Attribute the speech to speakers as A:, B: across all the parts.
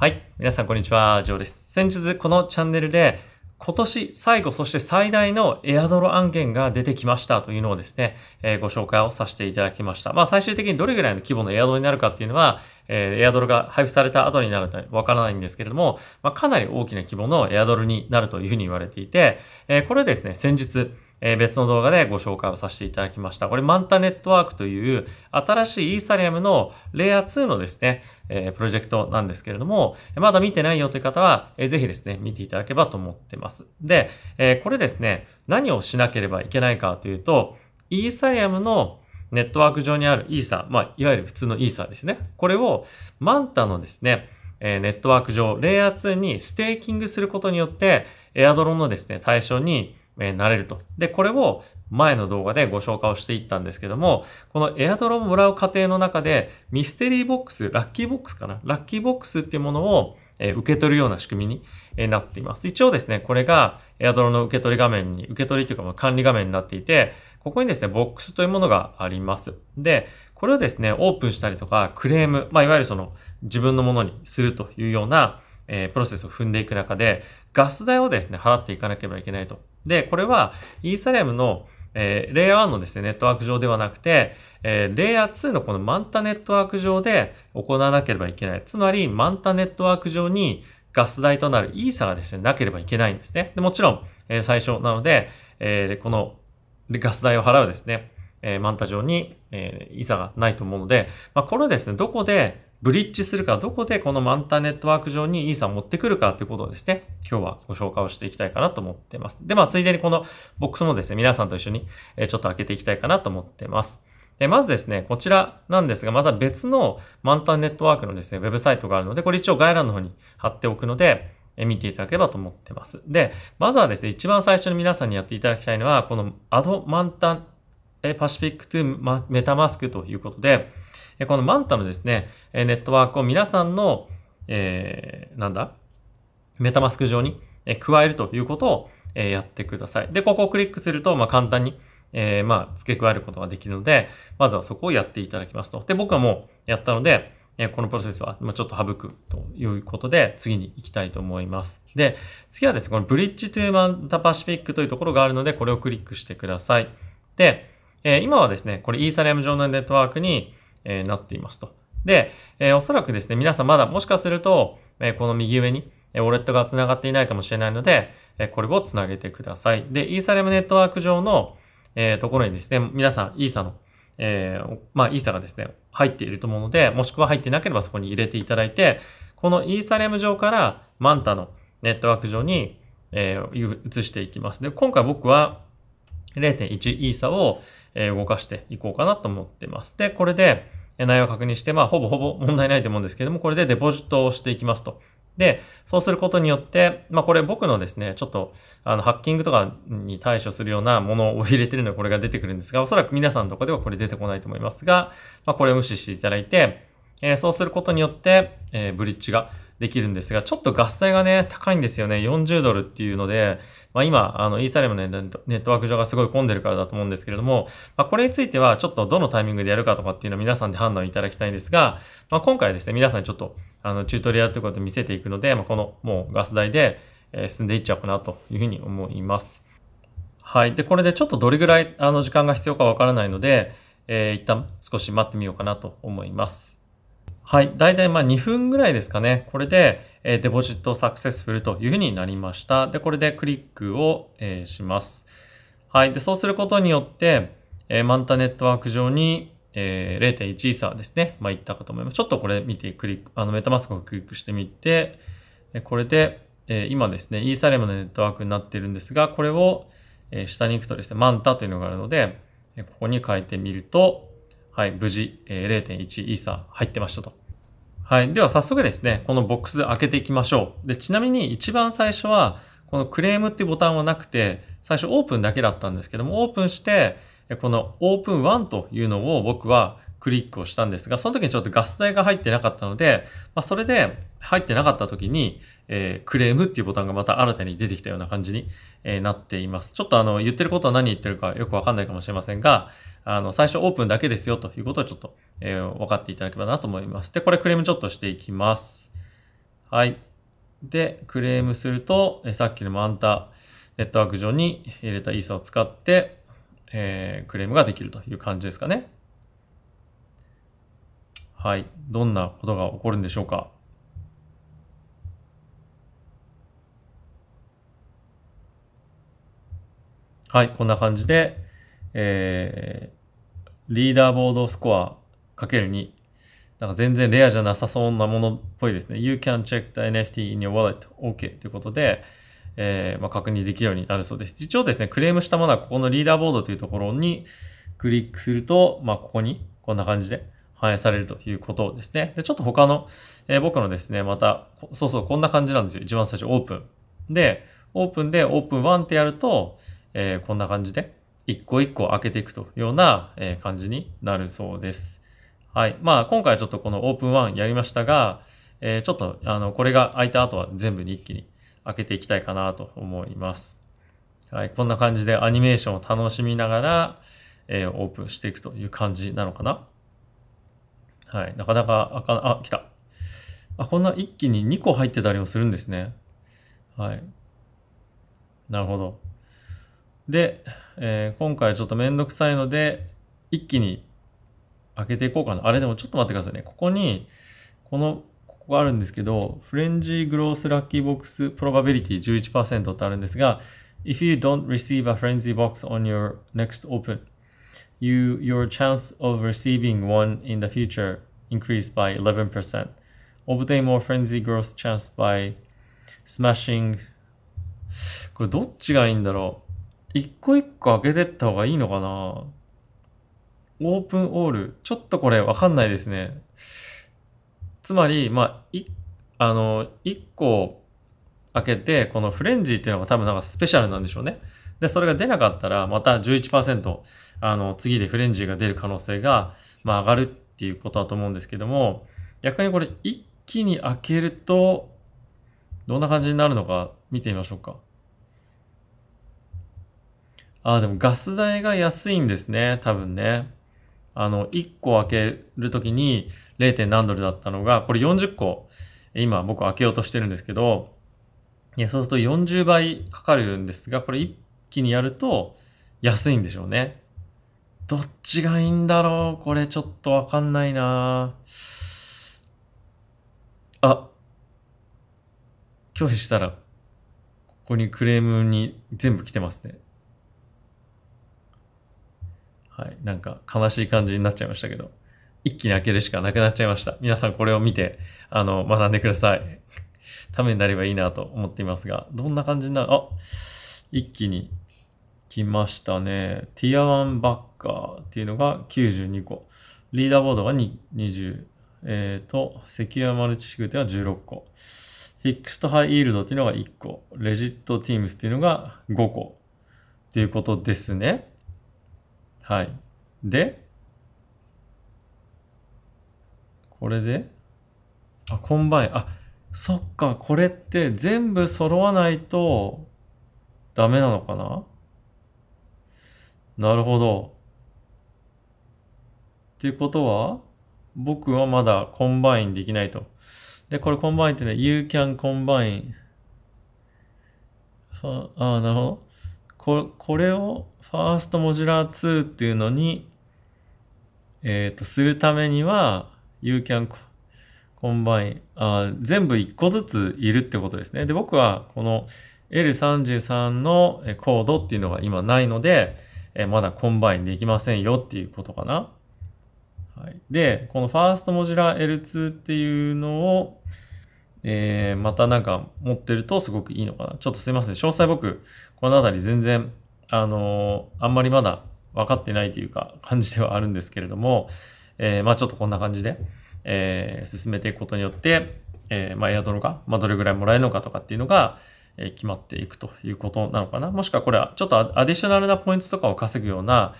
A: はい。皆さん、こんにちは。ジョーです。先日、このチャンネルで、今年最後、そして最大のエアドロ案件が出てきましたというのをですね、えー、ご紹介をさせていただきました。まあ、最終的にどれぐらいの規模のエアドロになるかっていうのは、えー、エアドロが配布された後になるとわからないんですけれども、まあ、かなり大きな規模のエアドロになるというふうに言われていて、えー、これですね、先日、え別の動画でご紹介をさせていただきました。これ、マンタネットワークという新しいイーサリアムのレイヤー2のですね、えプロジェクトなんですけれども、まだ見てないよという方は、えー、ぜひですね、見ていただければと思ってます。で、えこれですね、何をしなければいけないかというと、イーサリアムのネットワーク上にあるイーサまあ、いわゆる普通のイーサですね。これをマンタのですね、えネットワーク上、レイヤー2にステーキングすることによって、エアドロンのですね、対象にえなれると。で、これを前の動画でご紹介をしていったんですけども、このエアドロをもらう過程の中で、ミステリーボックス、ラッキーボックスかなラッキーボックスっていうものを受け取るような仕組みに、えなっています。一応ですね、これがエアドロの受け取り画面に、受け取りというかま管理画面になっていて、ここにですね、ボックスというものがあります。で、これをですね、オープンしたりとか、クレーム、まあ、いわゆるその自分のものにするというような、えー、プロセスを踏んでいく中で、ガス代をですね、払っていかなければいけないと。で、これは、イーサリアムの、えー、レイヤー1のですね、ネットワーク上ではなくて、えー、レイヤー2のこのマンタネットワーク上で行わなければいけない。つまり、マンタネットワーク上にガス代となるイーサがですね、なければいけないんですね。でもちろん、えー、最初なので、えー、このガス代を払うですね、えー、マンタ上に、えー、イーサがないと思うので、まあ、これをですね、どこでブリッジするか、どこでこのマンタネットワーク上にイーサを持ってくるかということをですね、今日はご紹介をしていきたいかなと思ってます。で、まあ、ついでにこのボックスもですね、皆さんと一緒にちょっと開けていきたいかなと思ってます。で、まずですね、こちらなんですが、また別のマンタネットワークのですね、ウェブサイトがあるので、これ一応概要欄の方に貼っておくので、見ていただければと思ってます。で、まずはですね、一番最初に皆さんにやっていただきたいのは、このアドマンタンパシフィックトゥメタマスクということで、このマンタのですね、ネットワークを皆さんの、えー、なんだ、メタマスク上に加えるということをやってください。で、ここをクリックすると、まあ、簡単に、えー、まあ、付け加えることができるので、まずはそこをやっていただきますと。で、僕はもうやったので、このプロセスはちょっと省くということで、次に行きたいと思います。で、次はですね、このブリッジトゥーマンタパシフィックというところがあるので、これをクリックしてください。で、今はですね、これイーサリアム上のネットワークに、えなっていますと。で、えおそらくですね、皆さんまだもしかすると、えこの右上に、えウォレットが繋がっていないかもしれないので、えこれを繋げてください。で、イーサレムネットワーク上の、えところにですね、皆さん、イーサの、えー、まあ、イーサがですね、入っていると思うので、もしくは入ってなければそこに入れていただいて、このイーサレム上からマンタのネットワーク上に、えー、移していきます。で、今回僕は、0.1イーサを動かしていこうかなと思ってます。で、これで内容を確認して、まあ、ほぼほぼ 問題ないと思うんですけども、これでデポジットをしていきますと。で、そうすることによって、まあ、これ僕のですね、ちょっと、あの、ハッキングとかに対処するようなものを入れてるので、これが出てくるんですが、おそらく皆さんとかではこれ出てこないと思いますが、まあ、これを無視していただいて、えー、そうすることによって、えー、ブリッジができるんですが、ちょっとガス代がね、高いんですよね。40ドルっていうので、まあ今、あの、イーサレムのネットワーク上がすごい混んでるからだと思うんですけれども、まあこれについては、ちょっとどのタイミングでやるかとかっていうのは皆さんで判断いただきたいんですが、まあ今回ですね、皆さんにちょっと、あの、チュートリアルということで見せていくので、まあこの、もうガス代で、え進んでいっちゃおうかなというふうに思います。はい。で、これでちょっとどれぐらい、あの、時間が必要かわからないので、えー、一旦少し待ってみようかなと思います。はい。大体まあ2分ぐらいですかね。これで、えデポジットサクセスフルというふうになりました。で、これでクリックを、えします。はい。で、そうすることによって、えマンタネットワーク上に、えー、0.1イーサーですね。まあ、いったかと思います。ちょっとこれ見て、クリック、あの、メタマスクをクリックしてみて、これで、え今ですね、イーサレムのネットワークになっているんですが、これを、え下に行くとですね、マンタというのがあるので、ここに変えてみると、はい、無事、え0.1イーサー入ってましたと。はい。では早速ですね、このボックス開けていきましょう。で、ちなみに一番最初は、このクレームっていうボタンはなくて、最初オープンだけだったんですけども、オープンして、このオープン1というのを僕はクリックをしたんですが、その時にちょっとガス代が入ってなかったので、まあ、それで入ってなかった時に、えー、クレームっていうボタンがまた新たに出てきたような感じに、えー、なっています。ちょっとあの、言ってることは何言ってるかよくわかんないかもしれませんが、あの、最初オープンだけですよということをちょっと、えー、分かっていただければなと思います。で、これクレームちょっとしていきます。はい。で、クレームすると、えさっきのマンタネットワーク上に入れたイーサを使って、えー、クレームができるという感じですかね。はい、どんなことが起こるんでしょうか。はい、こんな感じで、えー、リーダーボードスコア ×2。なんか全然レアじゃなさそうなものっぽいですね。You can check the NFT in your wallet. OK ということで、えーまあ、確認できるようになるそうです。一応ですね、クレームしたものはここのリーダーボードというところにクリックすると、まあ、ここにこんな感じで、反映されるということですね。で、ちょっと他の、えー、僕のですね、また、そうそう、こんな感じなんですよ。一番最初、オープン。で、オープンで、オープン1ってやると、えー、こんな感じで、一個一個開けていくというような、えー、感じになるそうです。はい。まあ、今回はちょっとこのオープン1やりましたが、えちょっと、あの、これが開いた後は全部に一気に開けていきたいかなと思います。はい。こんな感じでアニメーションを楽しみながら、えオープンしていくという感じなのかな。はい、なかなかあか、あ、来た。あ、こんな一気に2個入ってたりもするんですね。はい。なるほど。で、えー、今回ちょっとめんどくさいので、一気に開けていこうかな。あれでもちょっと待ってくださいね。ここに、この、ここがあるんですけど、フレンジーグロースラッキーボックスプロバビリティ11%ってあるんですが、If you don't receive a frenzy box on your next open you your chance of receiving one in the future increased by 11%. Obtain more frenzy growth chance by smashing これどっちがいいんだろう一個一個開けてった方がいいのかなオープンオール。ちょっとこれわかんないですね。つまり、まあ、い、あの、一個開けて、このフレンジーっていうのが多分なんかスペシャルなんでしょうね。で、それが出なかったら、また11%、あの、次でフレンジが出る可能性が、まあ、上がるっていうことだと思うんですけども、逆にこれ、一気に開けると、どんな感じになるのか見てみましょうか。ああ、でもガス代が安いんですね、多分ね。あの、1個開けるときに 0. 何ドルだったのが、これ40個、今僕開けようとしてるんですけど、いや、そうすると40倍かかるんですが、これ1気にやると安いんでしょうね。どっちがいいんだろうこれちょっとわかんないなあ、拒否したら、ここにクレームに全部来てますね。はい。なんか悲しい感じになっちゃいましたけど。一気に開けるしかなくなっちゃいました。皆さんこれを見て、あの、学んでください。ためになればいいなと思っていますが、どんな感じになるあ一気に来ましたね。ティアワンバッカーっていうのが92個。リーダーボードが20。えっ、ー、と、セキュアマルチシグテは16個。フィックスとハイイールドっていうのが1個。レジットティームスっていうのが5個。っていうことですね。はい。で、これで、あ、コンバイン。あ、そっか、これって全部揃わないと、ダメなのかななるほど。っていうことは、僕はまだコンバインできないと。で、これコンバインってね、you can combine. ああ、なるほど。ここれを first modular 2っていうのに、えっ、ー、と、するためには、you can combine. あ全部一個ずついるってことですね。で、僕はこの L33 のコードっていうのが今ないので、えまだコンバインできませんよっていうことかな。はい、で、このファーストモジュラー L2 っていうのを、えー、またなんか持ってるとすごくいいのかな。ちょっとすいません。詳細僕、この辺り全然、あのー、あんまりまだ分かってないというか感じではあるんですけれども、えー、まあちょっとこんな感じで、え進めていくことによって、えまあエアドロが、まあ、どれぐらいもらえるのかとかっていうのが、決まっていくということなのかな。もしくはこれはちょっとアディショナルなポイントとかを稼ぐような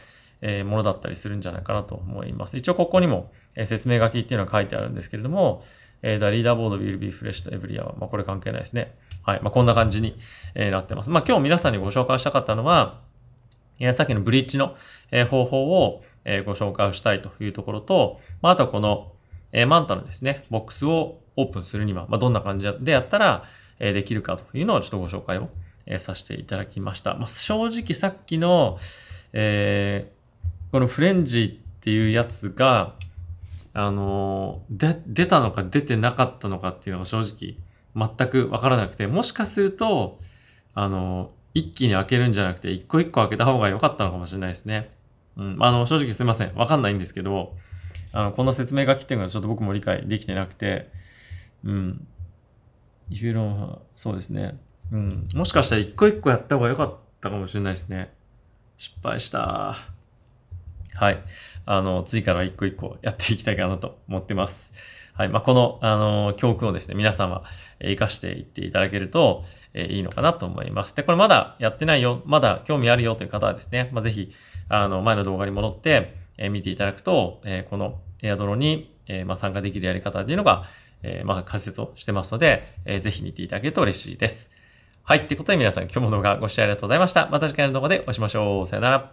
A: ものだったりするんじゃないかなと思います。一応ここにも説明書きっていうのが書いてあるんですけれども、The leaderboard will be f r e s h to every h o u r まあこれ関係ないですね。はい。まあこんな感じになってます。まあ今日皆さんにご紹介したかったのは、さっきのブリッジの方法をご紹介をしたいというところと、まああとこのマンタのですね、ボックスをオープンするには、まあどんな感じでやったら、えできるかというのをちょっとご紹介を、えさせていただきました。まあ、正直さっきの、えー、このフレンジっていうやつが、あので、出たのか出てなかったのかっていうのが正直全くわからなくて、もしかすると、あの一気に開けるんじゃなくて、一個一個開けた方が良かったのかもしれないですね。うん。あの、正直すいません。わかんないんですけど、あの、この説明書きっていうのはちょっと僕も理解できてなくて、うん。フェロンそうですね。うん。もしかしたら一個一個やった方が良かったかもしれないですね。失敗した。はい。あの、次から一個一個やっていきたいかなと思ってます。はい。まあ、この、あの、教訓をですね、皆さんは活かしていっていただけると、えー、いいのかなと思います。で、これまだやってないよ、まだ興味あるよという方はですね、まあ、ぜひ、あの、前の動画に戻って、えー、見ていただくと、えー、このエアドロに、えまあ、参加できるやり方っていうのが、えー、まあ、解説をしてますので、えー、ぜひ見ていただけると嬉しいです。はい。ってことで皆さん今日も動画ご視聴ありがとうございました。また次回の動画でお会いしましょう。さよなら。